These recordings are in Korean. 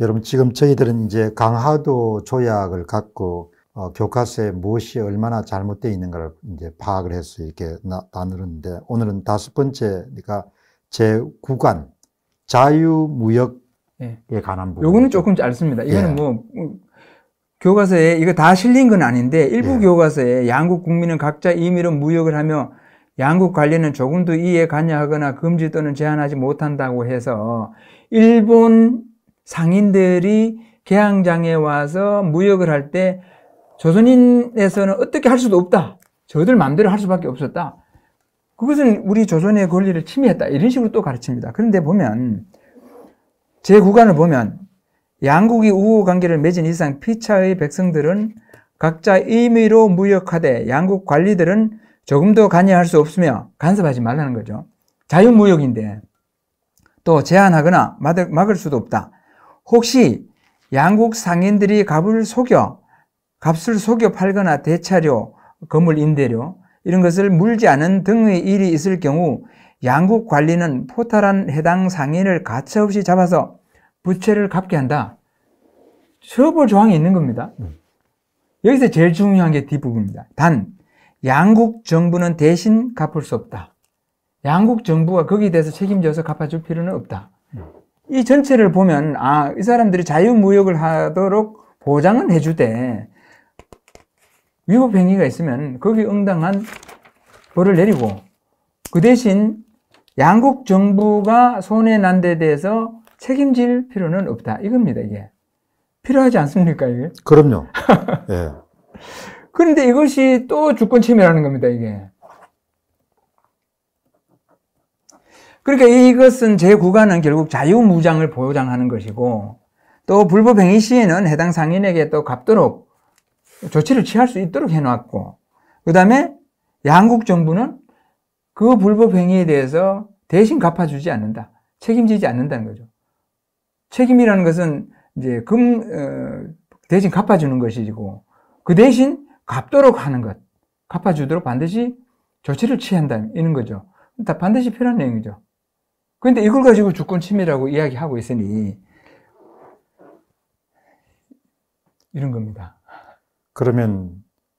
여러분 지금 저희들은 이제 강화도 조약을 갖고 어, 교과서에 무엇이 얼마나 잘못되어 있는가를 이제 파악을 해서 이렇게 나, 나누는데 오늘은 다섯 번째 그러니까 제9관 자유무역에 예. 관한 부분. 요거는 조금 짧습니다. 이거는 예. 뭐 음, 교과서에 이거 다 실린 건 아닌데 일부 예. 교과서에 양국 국민은 각자 임의로 무역을 하며 양국 관리는 조금도 이해 관여하거나 금지 또는 제한하지 못한다고 해서 일본 상인들이 개항장에 와서 무역을 할 때 조선인에서는 어떻게 할 수도 없다. 저들 마음대로 할 수밖에 없었다. 그것은 우리 조선의 권리를 침해했다. 이런 식으로 또 가르칩니다. 그런데 보면 제구간을 보면 양국이 우호 관계를 맺은 이상 피차의 백성들은 각자 임의로 무역하되 양국 관리들은 조금도 관여할 수 없으며 간섭하지 말라는 거죠. 자유무역인데 또 제한하거나 막을 수도 없다. 혹시 양국 상인들이 값을 속여 값을 속여 팔거나 대차료, 건물 임대료 이런 것을 물지 않은 등의 일이 있을 경우 양국 관리는 포탈한 해당 상인을 가차없이 잡아서 부채를 갚게 한다. 처벌 조항이 있는 겁니다. 음. 여기서 제일 중요한 게 뒷부분입니다. 단, 양국 정부는 대신 갚을 수 없다. 양국 정부가 거기에 대해서 책임져서 갚아줄 필요는 없다. 음. 이 전체를 보면 아이 사람들이 자유무역을 하도록 보장은 해주되 위법 행위가 있으면 거기 응당한 벌을 내리고 그 대신 양국 정부가 손해 난데 대해서 책임질 필요는 없다 이겁니다 이게 필요하지 않습니까 이게 그럼요 예. 그런데 이것이 또 주권 침해라는 겁니다 이게 그러니까 이것은 제9관은 결국 자유무장을 보장하는 것이고 또 불법 행위 시에는 해당 상인에게 또 갚도록 조치를 취할 수 있도록 해놨고 그 다음에 양국 정부는 그 불법 행위에 대해서 대신 갚아주지 않는다. 책임지지 않는다는 거죠. 책임이라는 것은 이제 금 어, 대신 갚아주는 것이고 그 대신 갚도록 하는 것, 갚아주도록 반드시 조치를 취한다 이런 거죠. 다 반드시 필요한 내용이죠. 그런데 이걸 가지고 주권 침해라고 이야기하고 있으니 이런 겁니다. 그러면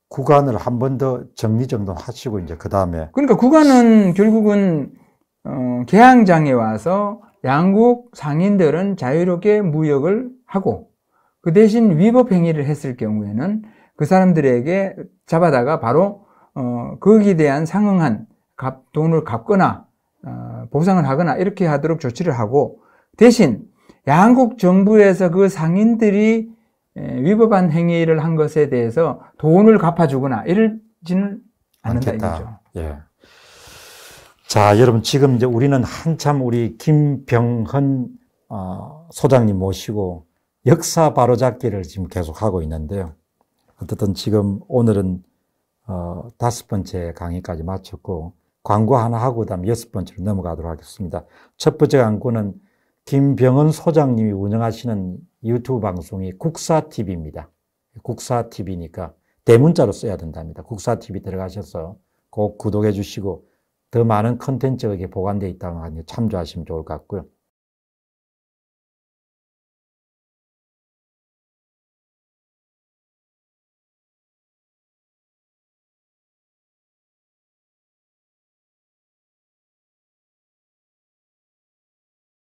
구간을 한 번 더 정리정돈하시고 이제 그 다음에 그러니까 구간은 결국은 어, 개항장에 와서 양국 상인들은 자유롭게 무역을 하고 그 대신 위법 행위를 했을 경우에는 그 사람들에게 잡아다가 바로 어, 거기에 대한 상응한 값, 돈을 갚거나 보상을 하거나 이렇게 하도록 조치를 하고 대신 양국 정부에서 그 상인들이 위법한 행위를 한 것에 대해서 돈을 갚아주거나 이러지는 않는다 이거죠. 예. 자, 여러분 지금 이제 우리는 한참 우리 김병헌 어, 소장님 모시고 역사 바로잡기를 지금 계속 하고 있는데요. 어쨌든 지금 오늘은 어, 다섯 번째 강의까지 마쳤고 광고 하나 하고 그다음 여섯 번째로 넘어가도록 하겠습니다. 첫 번째 광고는 김병은 소장님이 운영하시는 유튜브 방송이 국사TV입니다. 국사TV니까 대문자로 써야 된답니다. 국사TV 들어가셔서 꼭 구독해 주시고 더 많은 컨텐츠가 보관되어 있다고 하니 참조하시면 좋을 것 같고요.